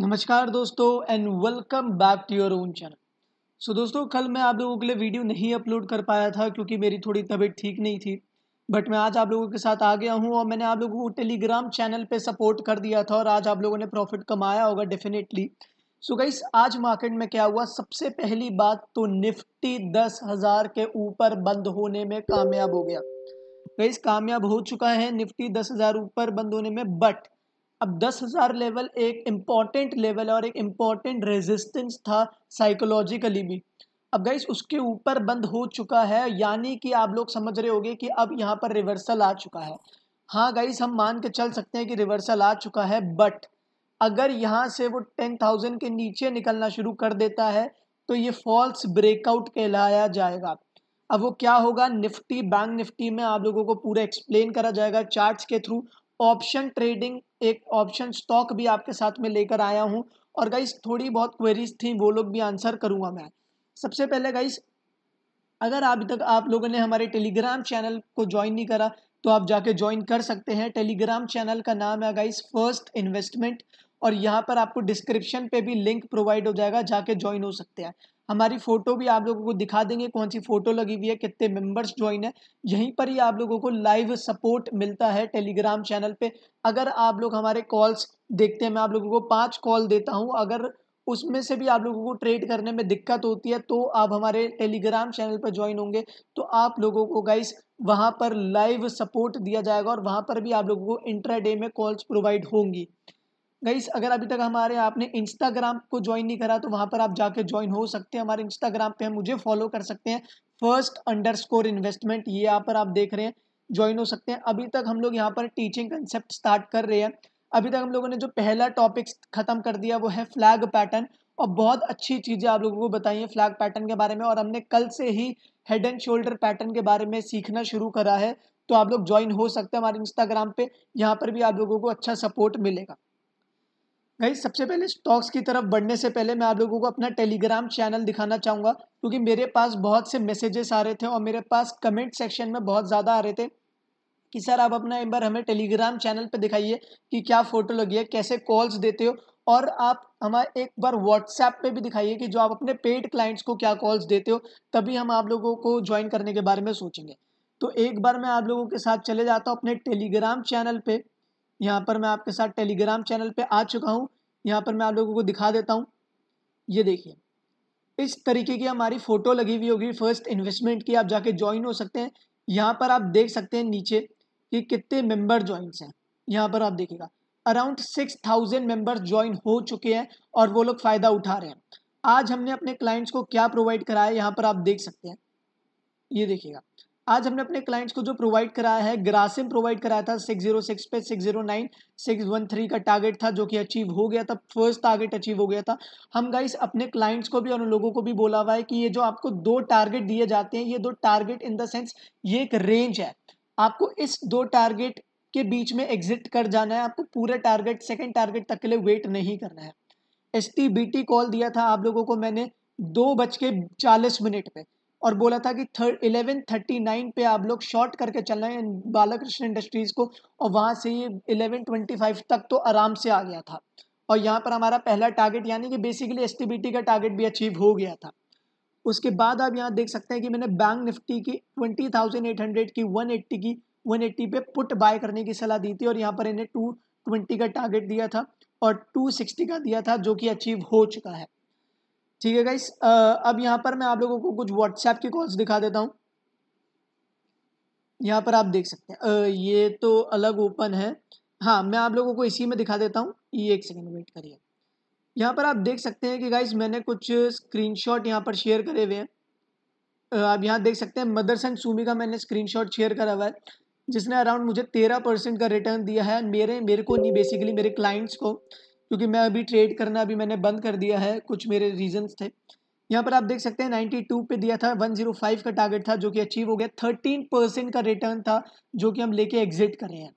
नमस्कार दोस्तों and welcome back to your own channel so दोस्तों कल मैं आप लोगों के लिए वीडियो नहीं अपलोड कर पाया था क्योंकि मेरी थोड़ी तबीयत ठीक नहीं थी बट मैं आज आप लोगों के साथ आ गया हूँ और मैंने आप लोगों को टेलीग्राम चैनल पे सपोर्ट कर दिया था और आज आप लोगों ने प्रॉफिट कमाया होगा डेफिनेटली सो so गाइस आज मार्केट में क्या हुआ सबसे पहली बात तो निफ्टी दस हज़ार के ऊपर बंद होने में कामयाब हो गया गाइस कामयाब हो चुका है निफ्टी दस हज़ार ऊपर बंद होने में बट अब दस हज़ार लेवल एक इम्पॉर्टेंट लेवल और एक इम्पॉर्टेंट रेजिस्टेंस था साइकोलॉजिकली भी अब गाइस उसके ऊपर बंद हो चुका है यानी कि आप लोग समझ रहे होंगे कि अब यहाँ पर रिवर्सल आ चुका है हाँ गाइस हम मान के चल सकते हैं कि रिवर्सल आ चुका है बट अगर यहाँ से वो टेन थाउजेंड के नीचे निकलना शुरू कर देता है तो ये फॉल्स ब्रेकआउट कहलाया जाएगा अब वो क्या होगा निफ्टी बैंक निफ्टी में आप लोगों को पूरा एक्सप्लेन करा जाएगा चार्ट्स के थ्रू ऑप्शन ट्रेडिंग एक ऑप्शन स्टॉक भी आपके साथ में लेकर आया हूँ और गाइस थोड़ी बहुत क्वेरीज थी वो लोग भी आंसर करूँगा मैं सबसे पहले गाइस अगर अभी तक आप लोगों ने हमारे टेलीग्राम चैनल को ज्वाइन नहीं करा तो आप जाके ज्वाइन कर सकते हैं टेलीग्राम चैनल का नाम है गाइस फर्स्ट इन्वेस्टमेंट और यहाँ पर आपको डिस्क्रिप्शन पे भी लिंक प्रोवाइड हो जाएगा जाके ज्वाइन हो सकते हैं हमारी फ़ोटो भी आप लोगों को दिखा देंगे कौन सी फ़ोटो लगी हुई है कितने मेंबर्स ज्वाइन है यहीं पर ही आप लोगों को लाइव सपोर्ट मिलता है टेलीग्राम चैनल पे अगर आप लोग हमारे कॉल्स देखते हैं मैं आप लोगों को पाँच कॉल देता हूँ अगर उसमें से भी आप लोगों को ट्रेड करने में दिक्कत होती है तो आप हमारे टेलीग्राम चैनल पर ज्वाइन होंगे तो आप लोगों को गाइस वहाँ पर लाइव सपोर्ट दिया जाएगा और वहाँ पर भी आप लोगों को इंट्रा में कॉल्स प्रोवाइड होंगी गईस अगर अभी तक हमारे आपने इंस्टाग्राम को ज्वाइन नहीं करा तो वहाँ पर आप जाके ज्वाइन हो सकते हैं हमारे इंस्टाग्राम पे हम मुझे फॉलो कर सकते हैं फर्स्ट अंडर स्कोर इन्वेस्टमेंट ये यहाँ पर आप देख रहे हैं ज्वाइन हो सकते हैं अभी तक हम लोग यहाँ पर टीचिंग कंसेप्ट स्टार्ट कर रहे हैं अभी तक हम लोगों ने जो पहला टॉपिक खत्म कर दिया वो है फ्लैग पैटर्न और बहुत अच्छी चीज़ें आप लोगों को बताई हैं फ्लैग पैटर्न के बारे में और हमने कल से ही हेड एंड शोल्डर पैटर्न के बारे में सीखना शुरू करा है तो आप लोग ज्वाइन हो सकते हैं हमारे इंस्टाग्राम पे यहाँ पर भी आप लोगों को अच्छा सपोर्ट मिलेगा भाई सबसे पहले स्टॉक्स की तरफ बढ़ने से पहले मैं आप लोगों को अपना टेलीग्राम चैनल दिखाना चाहूँगा क्योंकि मेरे पास बहुत से मैसेजेस आ रहे थे और मेरे पास कमेंट सेक्शन में बहुत ज़्यादा आ रहे थे कि सर आप अपना एक बार हमें टेलीग्राम चैनल पे दिखाइए कि क्या फ़ोटो लगी है कैसे कॉल्स देते हो और आप हमारे एक बार व्हाट्सएप पे भी दिखाइए कि जो आप अपने पेड क्लाइंट्स को क्या कॉल्स देते हो तभी हम आप लोगों को ज्वाइन करने के बारे में सोचेंगे तो एक बार मैं आप लोगों के साथ चले जाता हूँ अपने टेलीग्राम चैनल पर यहाँ पर मैं आपके साथ टेलीग्राम चैनल पे आ चुका हूँ यहाँ पर मैं आप लोगों को दिखा देता हूँ ये देखिए इस तरीके की हमारी फ़ोटो लगी हुई होगी फर्स्ट इन्वेस्टमेंट की आप जाके ज्वाइन हो सकते हैं यहाँ पर आप देख सकते हैं नीचे कि कितने मेंबर ज्वाइंस हैं यहाँ पर आप देखिएगा around six thousand members join हो चुके हैं और वो लोग फ़ायदा उठा रहे हैं आज हमने अपने क्लाइंट्स को क्या प्रोवाइड कराया यहाँ पर आप देख सकते हैं ये देखिएगा आज हमने अपने क्लाइंट्स को जो प्रोवाइड कराया है ग्रासिम प्रोवाइड कराया था 606 पे 609 613 का टारगेट था जो कि अचीव हो गया था फर्स्ट टारगेट अचीव हो गया था हम गाइस अपने क्लाइंट्स को भी और उन लोगों को भी बोला हुआ है कि ये जो आपको दो टारगेट दिए जाते हैं ये दो टारगेट इन द सेंस ये एक रेंज है आपको इस दो टारगेट के बीच में एग्जिट कर जाना है आपको पूरा टारगेट सेकेंड टारगेट तक के लिए वेट नहीं करना है एस कॉल दिया था आप लोगों को मैंने दो बज के चालीस मिनट पर और बोला था कि इलेवन थर्टी नाइन पे आप लोग शॉर्ट करके चलना है बालाकृष्ण इंडस्ट्रीज़ को और वहाँ से ये इलेवन ट्वेंटी फाइव तक तो आराम से आ गया था और यहाँ पर हमारा पहला टारगेट यानी कि बेसिकली एस का टारगेट भी अचीव हो गया था उसके बाद आप यहाँ देख सकते हैं कि मैंने बैंक निफ्टी की ट्वेंटी थाउजेंड एट हंड्रेड की वन एट्टी की वन एट्टी पे पुट बाय करने की सलाह दी थी और यहाँ पर इन्हें टू ट्वेंटी का टारगेट दिया था और टू सिक्सटी का दिया था जो कि अचीव हो चुका है ठीक है गाइस अब यहाँ पर मैं आप लोगों को कुछ व्हाट्सएप के कॉल्स दिखा देता हूँ यहाँ पर आप देख सकते हैं ये तो अलग ओपन है हाँ मैं आप लोगों को इसी में दिखा देता हूँ ये एक सेकेंड वेट करिए यहाँ पर आप देख सकते हैं कि गाइस मैंने कुछ स्क्रीनशॉट यहाँ पर शेयर करे हुए हैं आप यहाँ देख सकते हैं मदर्स एंड सूमी का मैंने शॉट शेयर करा हुआ है जिसने अराउंड मुझे तेरह परसेंट का रिटर्न दिया है मेरे मेरे को नहीं बेसिकली मेरे क्लाइंट्स को क्योंकि मैं अभी ट्रेड करना अभी मैंने बंद कर दिया है कुछ मेरे रीजंस थे यहाँ पर आप देख सकते हैं 92 पे दिया था 105 का टारगेट था जो कि अचीव हो गया 13 परसेंट का रिटर्न था जो कि हम लेके एग्जिट कर रहे हैं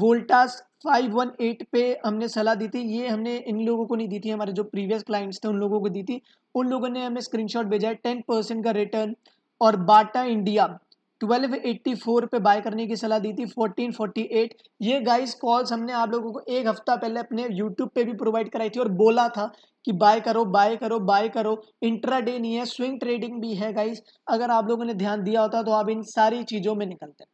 वोल्टास 518 पे हमने सलाह दी थी ये हमने इन लोगों को नहीं दी थी हमारे जो प्रीवियस क्लाइंट्स थे उन लोगों को दी थी उन लोगों ने हमें स्क्रीनशॉट भेजा है टेन परसेंट का रिटर्न और बाटा इंडिया 1284 पे बाय करने की सलाह दी थी 1448 ये गाइस कॉल्स हमने आप लोगों को एक हफ्ता पहले अपने यूट्यूब पे भी प्रोवाइड कराई थी और बोला था कि बाय करो बाय करो बाय करो इंट्रा डे नहीं है स्विंग ट्रेडिंग भी है गाइस अगर आप लोगों ने ध्यान दिया होता तो आप इन सारी चीज़ों में निकलते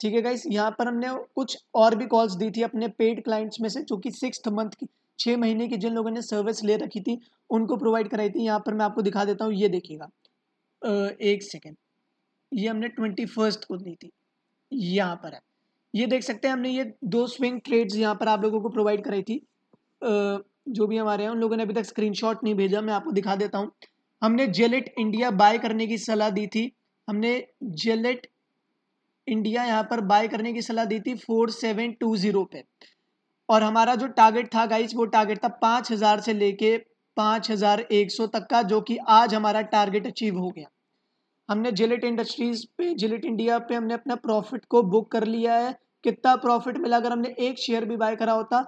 ठीक है गाइस यहाँ पर हमने कुछ और भी कॉल्स दी थी अपने पेड क्लाइंट्स में से जो कि सिक्स मंथ की छः महीने की जिन लोगों ने सर्विस ले रखी थी उनको प्रोवाइड कराई थी यहाँ पर मैं आपको दिखा देता हूँ ये देखिएगा एक सेकेंड ये हमने ट्वेंटी फर्स्ट को दी थी यहाँ पर है ये देख सकते हैं हमने ये दो स्विंग ट्रेड्स यहाँ पर आप लोगों को प्रोवाइड कराई थी जो भी हमारे हैं उन लोगों ने अभी तक स्क्रीनशॉट नहीं भेजा मैं आपको दिखा देता हूँ हमने जेलेट इंडिया बाय करने की सलाह दी थी हमने जेलेट इंडिया यहाँ पर बाय करने की सलाह दी थी फोर सेवन टू ज़ीरो पे और हमारा जो टारगेट था गाइस वो टारगेट था पाँच हज़ार से लेके पाँच हज़ार एक सौ तक का जो कि आज हमारा टारगेट अचीव हो गया हमने जिलेट इंडस्ट्रीज पे जिलेट इंडिया पे हमने अपना प्रॉफिट को बुक कर लिया है कितना प्रॉफिट मिला अगर हमने एक शेयर भी बाय करा होता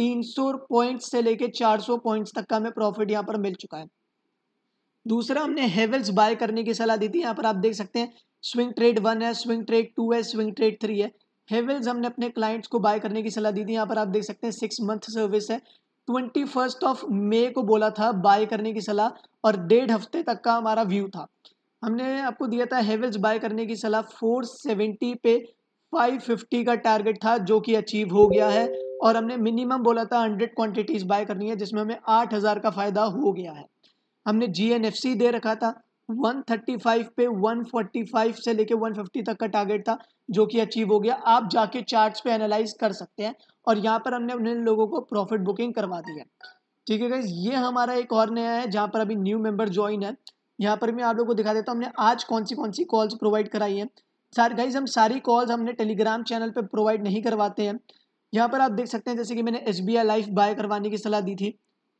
300 पॉइंट्स से लेके 400 पॉइंट्स तक का हमें प्रॉफिट यहाँ पर मिल चुका है दूसरा हमने हेवल्स बाय करने की सलाह दी थी यहाँ पर आप देख सकते हैं स्विंग ट्रेड वन है स्विंग ट्रेड टू है स्विंग ट्रेड थ्री है हेवल्स हमने अपने क्लाइंट्स को बाय करने की सलाह दी थी यहाँ पर आप देख सकते हैं सिक्स मंथ सर्विस है ट्वेंटी फर्स्ट ऑफ मे को बोला था बाय करने की सलाह और डेढ़ हफ्ते तक का हमारा व्यू था हमने आपको दिया था हेवल्स बाय करने की सलाह 470 पे 550 का टारगेट था जो कि अचीव हो गया है और हमने मिनिमम बोला था 100 क्वांटिटीज बाय करनी है जिसमें हमें 8000 का फ़ायदा हो गया है हमने जी दे रखा था 135 पे 145 से लेके 150 तक का टारगेट था जो कि अचीव हो गया आप जाके चार्ट्स पे एनालाइज कर सकते हैं और यहाँ पर हमने उन लोगों को प्रॉफिट बुकिंग करवा दी है ठीक है गाइज ये हमारा एक और नया है जहाँ पर अभी न्यू मेंबर ज्वाइन है यहाँ पर मैं आप लोगों को दिखा देता हूँ हमने आज कौन सी कौन सी कॉल्स प्रोवाइड कराई है सारे गाइज हम सारी कॉल्स हमने टेलीग्राम चैनल पर प्रोवाइड नहीं करवाते हैं यहाँ पर आप देख सकते हैं जैसे कि मैंने S B I life buy करवाने की सलाह दी थी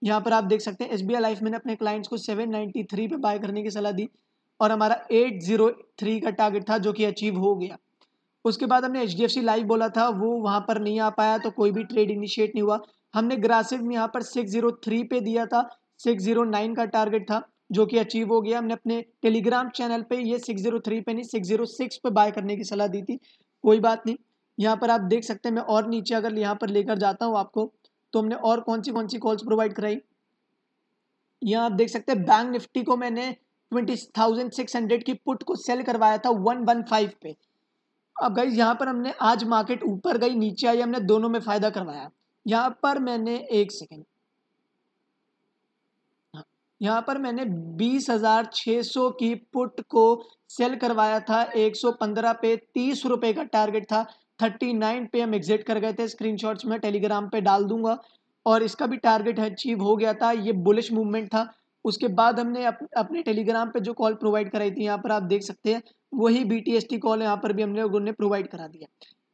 यहाँ पर आप देख सकते हैं एस बी आई लाइफ मैंने अपने क्लाइंट्स को सेवन नाइन्टी थ्री पर बाय करने की सलाह दी और हमारा एट जीरो थ्री का टारगेट था जो कि अचीव हो गया उसके बाद हमने H D F C live बोला था वो वहाँ पर नहीं आ पाया तो कोई भी ट्रेड इनिशिएट नहीं हुआ हमने ग्रासिव यहाँ पर सिक्स जीरो थ्री पे दिया था सिक्स जीरो नाइन का टारगेट था जो कि अचीव हो गया हमने अपने टेलीग्राम चैनल पे ये 603 पे नहीं 606 पे बाय करने की सलाह दी थी कोई बात नहीं यहाँ पर आप देख सकते हैं मैं और नीचे अगर यहाँ पर लेकर जाता हूँ आपको तो हमने और कौन सी कौन सी कॉल्स प्रोवाइड कराई यहाँ आप देख सकते हैं बैंक निफ्टी को मैंने ट्वेंटी थाउजेंड सिक्स हंड्रेड की पुट को सेल करवाया था वन वन फाइव पे अब गई यहाँ पर हमने आज मार्केट ऊपर गई नीचे आई हमने दोनों में फ़ायदा करवाया यहाँ पर मैंने एक सेकेंड यहाँ पर मैंने बीस हज़ार छः सौ की पुट को सेल करवाया था एक सौ पंद्रह पे तीस रुपए का टारगेट था थर्टी नाइन पे हम एग्जिट कर गए थे स्क्रीनशॉट्स में टेलीग्राम पे डाल दूंगा और इसका भी टारगेट अचीव हो गया था ये बुलिश मूवमेंट था उसके बाद हमने अप, अपने टेलीग्राम पे जो कॉल प्रोवाइड कराई थी यहाँ पर आप देख सकते हैं वही बी टी कॉल यहाँ पर भी हमने प्रोवाइड करा दिया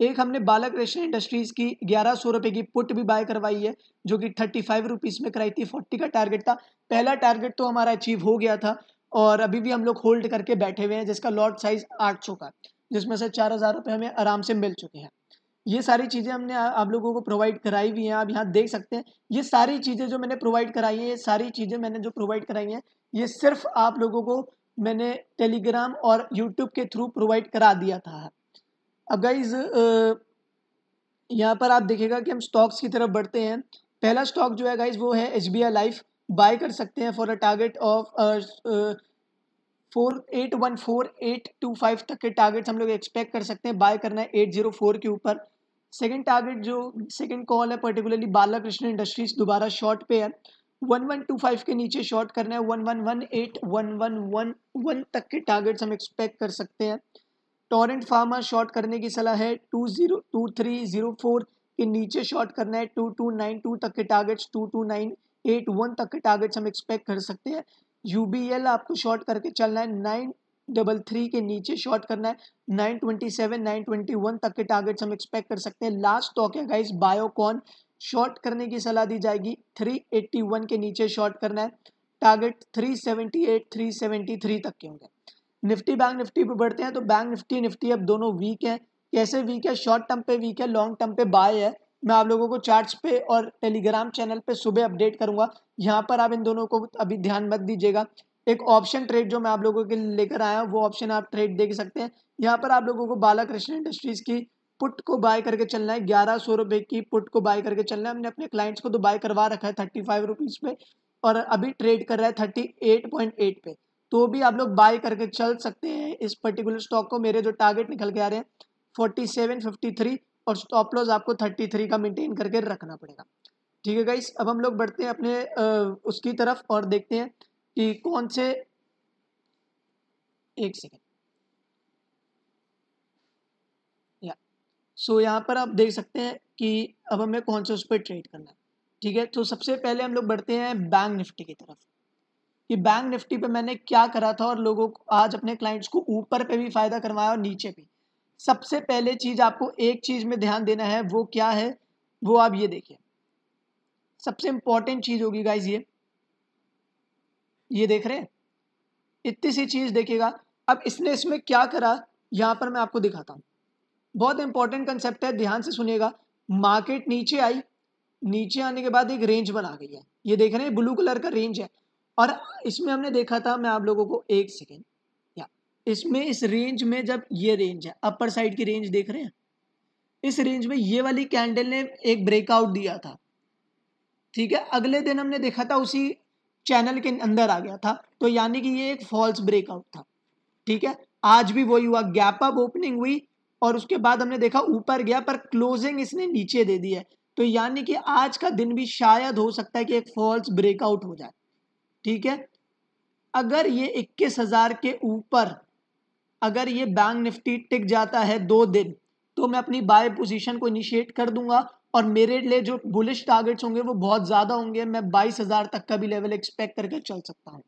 एक हमने बालक रेशन इंडस्ट्रीज़ की ग्यारह सौ रुपए की पुट भी बाय करवाई है जो कि थर्टी फाइव रुपीज़ में कराई थी फोर्टी का टारगेट था पहला टारगेट तो हमारा अचीव हो गया था और अभी भी हम लोग होल्ड करके बैठे हुए हैं जिसका लॉट साइज़ आठ सौ का जिसमें से चार हज़ार रुपये हमें आराम से मिल चुके हैं ये सारी चीज़ें हमने आप लोगों को प्रोवाइड कराई हुई हैं आप यहाँ देख सकते हैं ये सारी चीज़ें जो मैंने प्रोवाइड कराई हैं ये सारी चीज़ें मैंने जो प्रोवाइड कराई हैं ये सिर्फ आप लोगों को मैंने टेलीग्राम और यूट्यूब के थ्रू प्रोवाइड करा दिया था अब गाइज यहाँ पर आप देखेगा कि हम स्टॉक्स की तरफ बढ़ते हैं पहला स्टॉक जो है गाइज वो है H B I life buy कर सकते हैं for a target of four eight one four eight two five तक के टारगेट्स हम लोग एक्सपेक्ट कर सकते हैं बाय करना है एट जीरो फोर के ऊपर सेकेंड टारगेट जो सेकेंड कॉल है पर्टिकुलरली बाला कृष्ण इंडस्ट्रीज दोबारा शॉर्ट पे है वन वन टू फाइव के नीचे शॉर्ट करना है one one one eight one one one one तक के टारगेट्स हम एक्सपेक्ट कर सकते हैं टोरेंट फार्मा शॉर्ट करने की सलाह है two zero two three zero four के नीचे शॉर्ट करना है टू टू नाइन टू तक के targets two two nine eight one तक के टारगेट्स हम एक्सपेक्ट कर सकते हैं यू आपको शॉर्ट करके चलना है नाइन डबल थ्री के नीचे शॉर्ट करना है nine twenty seven nine twenty one तक के टारगेट्स हम एक्सपेक्ट कर सकते हैं लास्ट स्टॉक है गाइस बायोकॉन शॉर्ट करने की सलाह दी जाएगी थ्री एट्टी वन के नीचे शॉर्ट करना है target three seventy eight three seventy three तक के होंगे निफ्टी बैंक निफ्टी पे बढ़ते हैं तो बैंक निफ्टी निफ्टी अब दोनों वीक हैं कैसे वीक है शॉर्ट टर्म पे वीक है लॉन्ग टर्म पे बाय है मैं आप लोगों को चार्ट्स पे और टेलीग्राम चैनल पे सुबह अपडेट करूंगा यहाँ पर आप इन दोनों को अभी ध्यान मत दीजिएगा एक ऑप्शन ट्रेड जो मैं आप लोगों के लेकर आया हूँ वो ऑप्शन आप ट्रेड देख सकते हैं यहाँ पर आप लोगों को बालाकृष्ण इंडस्ट्रीज़ की पुट को बाय करके चलना है ग्यारह सौ रुपये की पुट को बाय करके चलना है हमने अपने क्लाइंट्स को तो बाय करवा रखा है थर्टी फाइव रुपीज़ पे और अभी ट्रेड कर रहा है थर्टी एट पॉइंट एट पे तो भी आप लोग बाय करके चल सकते हैं इस पर्टिकुलर स्टॉक को मेरे जो टारगेट निकल के आ रहे हैं फोर्टी सेवन फिफ्टी थ्री और स्टॉप लॉस आपको थर्टी थ्री का मेंटेन करके रखना पड़ेगा ठीक है गाइस अब हम लोग बढ़ते हैं अपने उसकी तरफ और देखते हैं कि कौन से एक सेकेंड सो सो यहाँ पर आप देख सकते हैं कि अब हमें कौन से उस पर ट्रेड करना है ठीक है तो सबसे पहले हम लोग बढ़ते हैं बैंक निफ्टी की तरफ कि बैंक निफ्टी पे मैंने क्या करा था और लोगों को आज अपने क्लाइंट्स को ऊपर पे भी फ़ायदा करवाया और नीचे भी सबसे पहले चीज़ आपको एक चीज़ में ध्यान देना है वो क्या है वो आप ये देखिए सबसे इंपॉर्टेंट चीज़ होगी गाइज ये ये देख रहे हैं इतनी सी चीज़ देखिएगा अब इसने इसमें क्या करा यहां पर मैं आपको दिखाता हूं बहुत इंपॉर्टेंट कंसेप्ट है ध्यान से सुनिएगा मार्केट नीचे आई नीचे आने के बाद एक रेंज बना गई है ये देख रहे हैं ब्लू कलर का रेंज है और इसमें हमने देखा था मैं आप लोगों को एक सेकेंड या इसमें इस रेंज में जब ये रेंज है अपर साइड की रेंज देख रहे हैं इस रेंज में ये वाली कैंडल ने एक ब्रेकआउट दिया था ठीक है अगले दिन हमने देखा था उसी चैनल के अंदर आ गया था तो यानी कि ये एक फॉल्स ब्रेकआउट था ठीक है आज भी वही हुआ गैप अप ओपनिंग हुई और उसके बाद हमने देखा ऊपर गया पर क्लोजिंग इसने नीचे दे दी है तो यानी कि आज का दिन भी शायद हो सकता है कि एक फॉल्स ब्रेकआउट हो जाए ठीक है अगर ये इक्कीस हज़ार के ऊपर अगर ये बैंक निफ्टी टिक जाता है दो दिन तो मैं अपनी बाय पोजीशन को इनिशिएट कर दूंगा और मेरे लिए जो बुलिश टारगेट्स होंगे वो बहुत ज़्यादा होंगे मैं बाईस हज़ार तक का भी लेवल एक्सपेक्ट करके चल सकता हूँ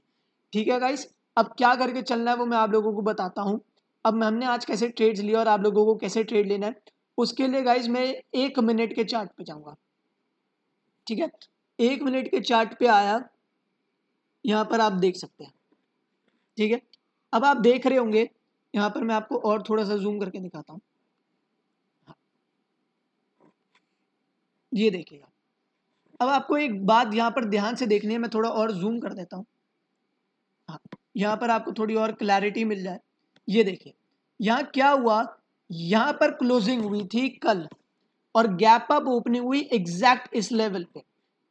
ठीक है गाइस अब क्या करके चलना है वो मैं आप लोगों को बताता हूँ अब हमने आज कैसे ट्रेड्स लिया और आप लोगों को कैसे ट्रेड लेना है उसके लिए गाइज मैं एक मिनट के चार्ट पे जाऊँगा ठीक है एक मिनट के चार्ट पे आया यहाँ पर आप देख सकते हैं ठीक है अब आप देख रहे होंगे यहाँ पर मैं आपको और थोड़ा सा जूम करके दिखाता हूँ ये देखिएगा अब आपको एक बात यहाँ पर ध्यान से देखनी है मैं थोड़ा और जूम कर देता हूँ हाँ यहाँ पर आपको थोड़ी और क्लैरिटी मिल जाए ये देखिए यहाँ क्या हुआ यहाँ पर क्लोजिंग हुई थी कल और गैप अप ओपनिंग हुई एग्जैक्ट इस लेवल पे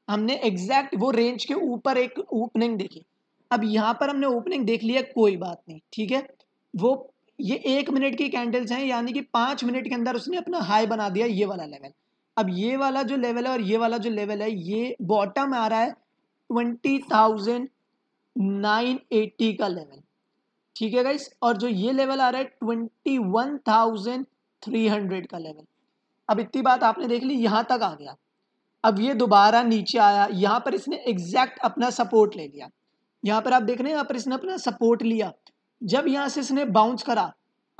हमने एग्जैक्ट वो रेंज के ऊपर एक ओपनिंग देखी अब यहाँ पर हमने ओपनिंग देख लिया कोई बात नहीं ठीक है वो ये एक मिनट की कैंडल्स हैं यानी कि पाँच मिनट के अंदर उसने अपना हाई बना दिया ये वाला लेवल अब ये वाला जो लेवल है और ये वाला जो लेवल है ये बॉटम आ रहा है ट्वेंटी थाउजेंड नाइन एट्टी का लेवल ठीक है गाइस और जो ये लेवल आ रहा है twenty one thousand three hundred का लेवल अब इतनी बात आपने देख ली यहाँ तक आ गया अब ये दोबारा नीचे आया यहाँ पर इसने एग्जैक्ट अपना सपोर्ट ले लिया यहाँ पर आप देख रहे हैं यहाँ पर इसने अपना सपोर्ट लिया जब यहाँ से इसने बाउंस करा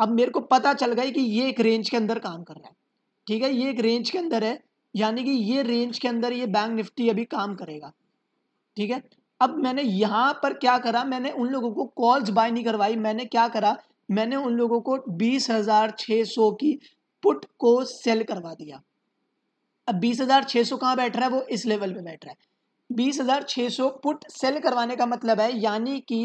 अब मेरे को पता चल गया कि ये एक रेंज के अंदर काम कर रहा है ठीक है ये एक रेंज के अंदर है यानी कि ये रेंज के अंदर ये बैंक निफ्टी अभी काम करेगा ठीक है अब मैंने यहाँ पर क्या करा मैंने उन लोगों को कॉल्स बाय नहीं करवाई मैंने क्या करा मैंने उन लोगों को बीस हज़ार छः सौ की पुट को सेल करवा दिया अब बीस हज़ार छः सौ कहाँ बैठ रहा है वो इस लेवल पे बैठ रहा है बीस हज़ार सौ पुट सेल करवाने का मतलब है यानी कि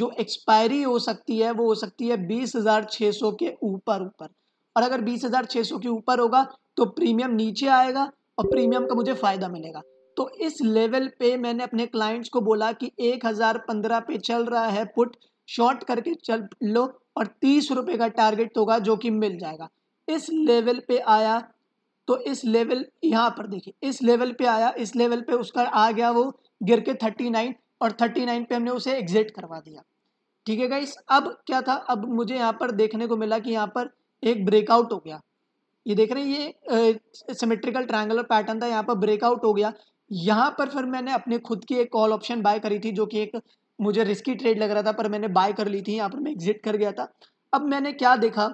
जो एक्सपायरी हो सकती है वो हो सकती है बीस हज़ार छः सौ के ऊपर ऊपर और अगर बीस हज़ार छः सौ के ऊपर होगा तो प्रीमियम नीचे आएगा और प्रीमियम का मुझे फ़ायदा मिलेगा तो इस लेवल पे मैंने अपने क्लाइंट्स को बोला कि एक हज़ार पंद्रह पे चल रहा है पुट शॉर्ट करके चल लो और तीस रुपये का टारगेट होगा जो कि मिल जाएगा इस लेवल पे आया तो इस लेवल यहाँ पर देखिए इस लेवल पे आया इस लेवल पे उसका आ गया वो गिर के थर्टी नाइन और थर्टी नाइन पे हमने उसे एग्जिट करवा दिया ठीक है गाइस अब क्या था अब मुझे यहाँ पर देखने को मिला कि यहाँ पर एक ब्रेकआउट हो गया ये देख रहे हैं ये सिमेट्रिकल ट्राइंगलर पैटर्न था यहाँ पर ब्रेकआउट हो गया यहाँ पर फिर मैंने अपने खुद की एक कॉल ऑप्शन बाय करी थी जो कि एक मुझे रिस्की ट्रेड लग रहा था पर मैंने बाय कर ली थी यहाँ पर मैं एग्जिट कर गया था अब मैंने क्या देखा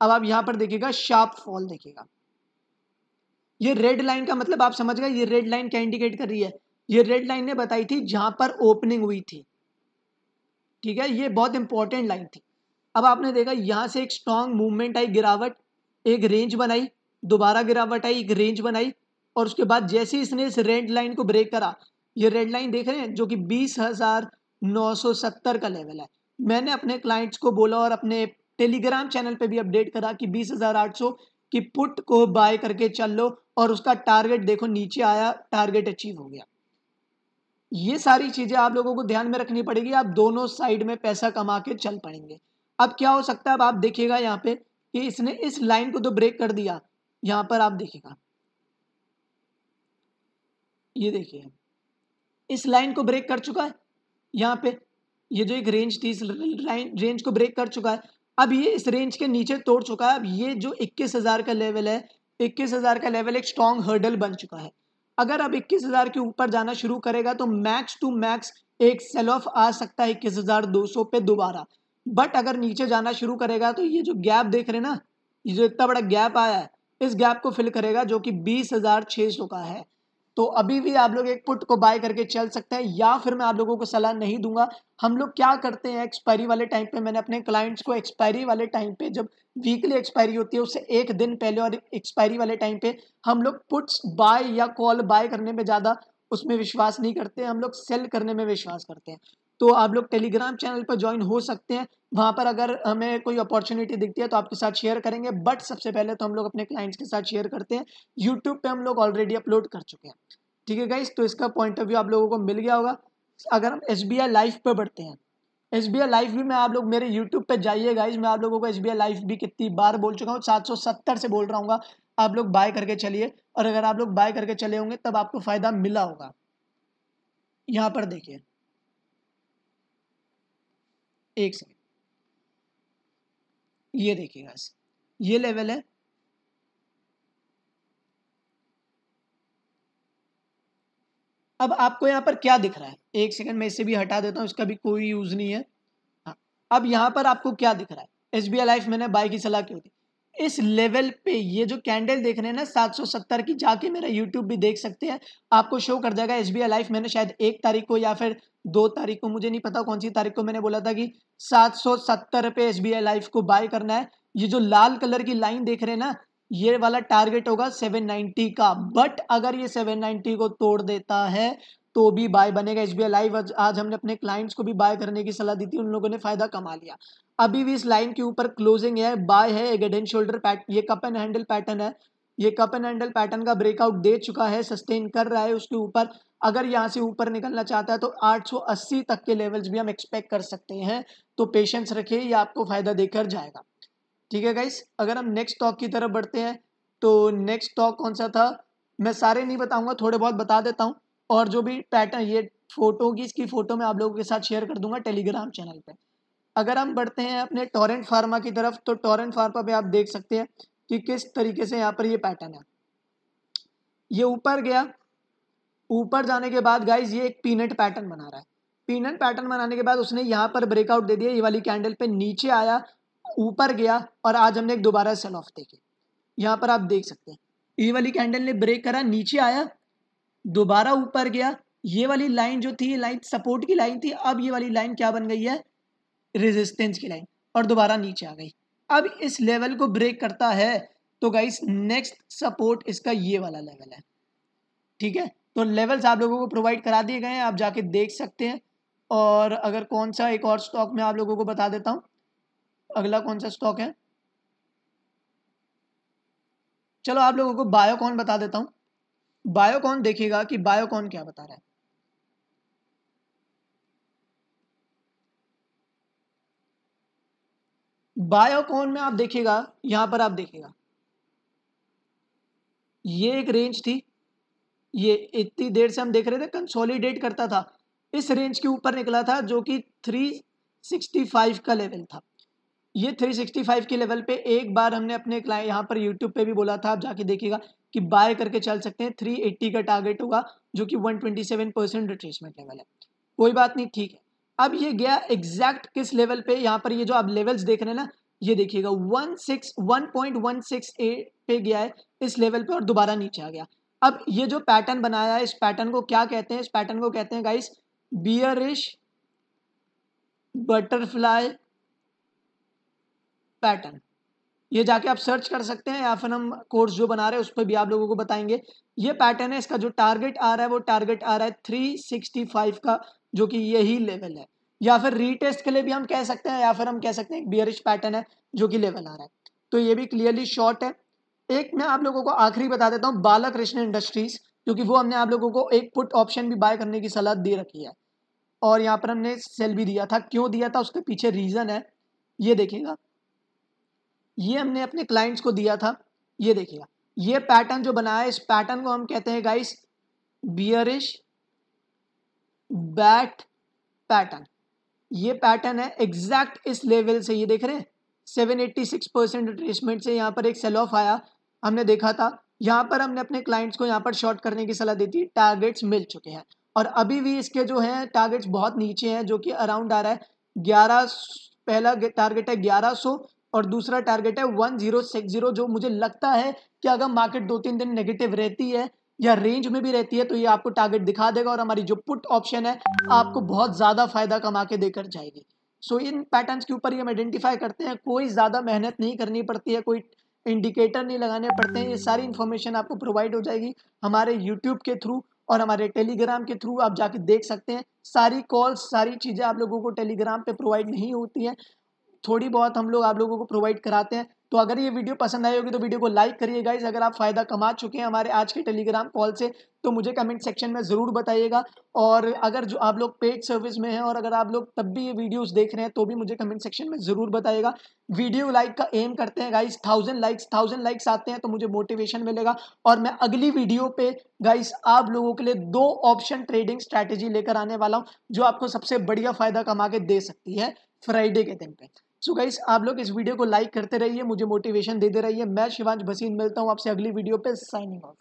अब आप यहाँ पर देखिएगा शार्प फॉल देखिएगा ये रेड लाइन का मतलब आप समझ गए ये रेड लाइन क्या इंडिकेट कर रही है ये रेड लाइन ने बताई थी जहां पर ओपनिंग हुई थी ठीक है ये बहुत इंपॉर्टेंट लाइन थी अब आपने देखा यहां से एक स्ट्रांग मूवमेंट आई गिरावट एक रेंज बनाई दोबारा गिरावट आई एक रेंज बनाई और उसके बाद जैसे ही इसने इस रेड लाइन को ब्रेक करा ये रेड लाइन देख रहे हैं जो कि बीस हज़ार नौ सौ सत्तर का लेवल है मैंने अपने क्लाइंट्स को बोला और अपने टेलीग्राम चैनल पे भी अपडेट करा कि बीस हज़ार आठ सौ कि पुट को बाय करके चल लो और उसका टारगेट देखो नीचे आया टारगेट अचीव हो गया ये सारी चीज़ें आप लोगों को ध्यान में रखनी पड़ेगी आप दोनों साइड में पैसा कमा के चल पड़ेंगे अब क्या हो सकता है अब आप देखिएगा यहाँ पे कि इसने इस लाइन को तो ब्रेक कर दिया यहाँ पर आप देखिएगा ये देखिए इस लाइन को ब्रेक कर चुका है यहाँ पे ये जो एक रेंज थी इस लाइन रेंज को ब्रेक कर चुका है अब ये इस रेंज के नीचे तोड़ चुका है अब ये जो इक्कीस हज़ार का लेवल है इक्कीस हज़ार का लेवल एक स्ट्रॉन्ग हर्डल बन चुका है अगर अब इक्कीस हज़ार के ऊपर जाना शुरू करेगा तो मैक्स टू मैक्स एक सेल ऑफ आ सकता है इक्कीस हज़ार दो सौ पे दोबारा बट अगर नीचे जाना शुरू करेगा तो ये जो गैप देख रहे ना ये जो इतना बड़ा गैप आया है इस गैप को फिल करेगा जो कि बीस हज़ार छः सौ का है तो अभी भी आप लोग एक पुट को बाय करके चल सकते हैं या फिर मैं आप लोगों को सलाह नहीं दूंगा हम लोग क्या करते हैं एक्सपायरी वाले टाइम पे मैंने अपने क्लाइंट्स को एक्सपायरी वाले टाइम पे जब वीकली एक्सपायरी होती है उससे एक दिन पहले और एक्सपायरी वाले टाइम पे हम लोग पुट्स बाय या कॉल बाय करने में ज़्यादा उसमें विश्वास नहीं करते हम लोग सेल करने में विश्वास करते हैं तो आप लोग टेलीग्राम चैनल पर ज्वाइन हो सकते हैं वहाँ पर अगर हमें कोई अपॉर्चुनिटी दिखती है तो आपके साथ शेयर करेंगे बट सबसे पहले तो हम लोग अपने क्लाइंट्स के साथ शेयर करते हैं यूट्यूब पे हम लोग ऑलरेडी अपलोड कर चुके हैं ठीक है गाइज तो इसका पॉइंट ऑफ व्यू आप लोगों को मिल गया होगा अगर हम एस बी लाइफ पर बढ़ते हैं एस बी आई लाइफ भी मैं आप लोग मेरे यूट्यूब पर जाइए गाइज मैं आप लोगों को एस बी आई लाइफ भी कितनी बार बोल चुका हूँ सात सौ सत्तर से बोल रहा हूँ आप लोग बाय करके चलिए और अगर आप लोग बाय करके चले होंगे तब आपको फ़ायदा मिला होगा यहाँ पर देखिए एक सेकेंड ये देखिएगा ये लेवल है अब आपको यहां पर क्या दिख रहा है एक सेकंड मैं इसे भी हटा देता हूं इसका भी कोई यूज नहीं है हाँ अब यहां पर आपको क्या दिख रहा है एस बी लाइफ मैंने बाई की सलाह क्यों दी इस लेवल पे ये जो कैंडल देख रहे हैं ना 770 की जाके मेरा यूट्यूब भी देख सकते हैं आपको शो कर जाएगा एस बी लाइफ मैंने शायद एक तारीख को या फिर दो तारीख को मुझे नहीं पता कौन सी तारीख को मैंने बोला था कि सात सौ सत्तर पे एस बी लाइफ को बाय करना है ये जो लाल कलर की लाइन देख रहे हैं ना ये वाला टारगेट होगा 790 का बट अगर ये 790 को तोड़ देता है तो भी बाय बनेगा एस लाइव आज, हमने अपने क्लाइंट्स को भी बाय करने की सलाह दी थी उन लोगों ने फायदा कमा लिया अभी भी इस लाइन के ऊपर क्लोजिंग है बाय है एक एंड शोल्डर पैट ये कप एंड हैंडल पैटर्न है ये कप एंड हैंडल पैटर्न का ब्रेकआउट दे चुका है सस्टेन कर रहा है उसके ऊपर अगर यहाँ से ऊपर निकलना चाहता है तो 880 तक के लेवल्स भी हम एक्सपेक्ट कर सकते हैं तो पेशेंस रखिए ये आपको फायदा देकर जाएगा ठीक है गाइस अगर हम नेक्स्ट स्टॉक की तरफ बढ़ते हैं तो नेक्स्ट स्टॉक कौन सा था मैं सारे नहीं बताऊंगा थोड़े बहुत बता देता हूँ और जो भी पैटर्न ये फोटो की इसकी फ़ोटो मैं आप लोगों के साथ शेयर कर दूंगा टेलीग्राम चैनल पे अगर हम बढ़ते हैं अपने टोरेंट फार्मा की तरफ तो टोरेंट फार्मा पे आप देख सकते हैं कि किस तरीके से यहाँ पर ये पैटर्न है ये ऊपर गया ऊपर जाने के बाद गाइज ये एक पीनट पैटर्न बना रहा है पीनट पैटर्न बनाने के बाद उसने यहाँ पर ब्रेकआउट दे दिया ये वाली कैंडल पे नीचे आया ऊपर गया और आज हमने एक दोबारा सेल ऑफ देखी यहाँ पर आप देख सकते हैं ये वाली कैंडल ने ब्रेक करा नीचे आया दोबारा ऊपर गया ये वाली लाइन जो थी लाइन सपोर्ट की लाइन थी अब ये वाली लाइन क्या बन गई है रेजिस्टेंस की लाइन और दोबारा नीचे आ गई अब इस लेवल को ब्रेक करता है तो गाइस नेक्स्ट सपोर्ट इसका ये वाला लेवल है ठीक है तो लेवल्स आप लोगों को प्रोवाइड करा दिए गए हैं आप जाके देख सकते हैं और अगर कौन सा एक और स्टॉक मैं आप लोगों को बता देता हूँ अगला कौन सा स्टॉक है चलो आप लोगों को बायोकॉन बता देता हूँ बायोकॉन देखिएगा कि बायोकॉन क्या बता रहा है बायोकॉन में आप देखिएगा यहां पर आप देखिएगा ये एक रेंज थी ये इतनी देर से हम देख रहे थे कंसोलिडेट करता था इस रेंज के ऊपर निकला था जो कि 365 का लेवल था ये 365 के लेवल पे एक बार हमने अपने क्लाइंट यहाँ पर यूट्यूब पे भी बोला था आप जाके देखिएगा कि बाय करके चल सकते हैं थ्री एट्टी का टारगेट होगा जो कि सेवन परसेंट रिट्रेसमेंट लेवल है कोई बात नहीं ठीक है अब ये गया एग्जैक्ट किस लेवल पे यहाँ पर ये जो आप लेवल्स देख रहे हैं ना ये देखिएगा one six one point one six eight पे गया है इस लेवल पे और दोबारा नीचे आ गया अब ये जो पैटर्न बनाया है इस पैटर्न को क्या कहते हैं इस पैटर्न को कहते हैं गाइस बियरिश बटरफ्लाई पैटर्न ये जाके आप सर्च कर सकते हैं या फिर हम कोर्स जो बना रहे हैं उस पर भी आप लोगों को बताएंगे ये पैटर्न है इसका जो टारगेट आ रहा है वो टारगेट आ रहा है थ्री सिक्सटी फाइव का जो कि यही लेवल है या फिर रीटेस्ट के लिए भी हम कह सकते हैं या फिर हम कह सकते हैं बियरिश पैटर्न है जो कि लेवल आ रहा है तो ये भी क्लियरली शॉर्ट है एक मैं आप लोगों को आखिरी बता देता हूँ बाला कृष्ण इंडस्ट्रीज क्योंकि वो हमने आप लोगों को एक पुट ऑप्शन भी बाय करने की सलाह दे रखी है और यहाँ पर हमने सेल भी दिया था क्यों दिया था उसके पीछे रीज़न है ये देखेगा ये हमने अपने क्लाइंट्स को दिया था ये देखिएगा ये पैटर्न जो बनाया इस पैटर्न को हम कहते हैं गाइस बियरिश बैट पैटर्न ये पैटर्न है एग्जैक्ट इस लेवल से ये देख रहे हैं 786 परसेंट रिट्रेसमेंट से यहाँ पर एक सेल ऑफ आया हमने देखा था यहाँ पर हमने अपने क्लाइंट्स को यहाँ पर शॉर्ट करने की सलाह दी थी टारगेट्स मिल चुके हैं और अभी भी इसके जो हैं टारगेट्स बहुत नीचे हैं जो कि अराउंड आ रहा है ग्यारह पहला टारगेट है ग्यारह और दूसरा टारगेट है वन जीरो सिक्स जीरो जो मुझे लगता है कि अगर मार्केट दो तीन दिन नेगेटिव रहती है या रेंज में भी रहती है तो ये आपको टारगेट दिखा देगा और हमारी जो पुट ऑप्शन है आपको बहुत ज़्यादा फायदा कमा के देकर जाएगी सो so, इन पैटर्न्स के ऊपर ही हम आइडेंटिफाई करते हैं कोई ज़्यादा मेहनत नहीं करनी पड़ती है कोई इंडिकेटर नहीं लगाने पड़ते हैं ये सारी इन्फॉर्मेशन आपको प्रोवाइड हो जाएगी हमारे यूट्यूब के थ्रू और हमारे टेलीग्राम के थ्रू आप जाके देख सकते हैं सारी कॉल्स सारी चीज़ें आप लोगों को टेलीग्राम पे प्रोवाइड नहीं होती हैं थोड़ी बहुत हम लोग आप लोगों को प्रोवाइड कराते हैं तो अगर ये वीडियो पसंद आई होगी तो वीडियो को लाइक करिए गाइज अगर आप फ़ायदा कमा चुके हैं हमारे आज के टेलीग्राम कॉल से तो मुझे कमेंट सेक्शन में ज़रूर बताइएगा और अगर जो आप लोग पेड सर्विस में हैं और अगर आप लोग तब भी ये वीडियोस देख रहे हैं तो भी मुझे कमेंट सेक्शन में ज़रूर बताइएगा वीडियो लाइक का एम करते हैं guys thousand likes thousand likes आते हैं तो मुझे मोटिवेशन मिलेगा और मैं अगली वीडियो पे गाइस आप लोगों के लिए दो ऑप्शन ट्रेडिंग स्ट्रैटेजी लेकर आने वाला हूँ जो आपको सबसे बढ़िया फ़ायदा कमा के दे सकती है फ्राइडे के दिन पे सो so गाइस आप लोग इस वीडियो को लाइक करते रहिए मुझे मोटिवेशन देते दे रहिए मैं शिवांश भसीन मिलता हूँ आपसे अगली वीडियो पे साइनिंग ऑफ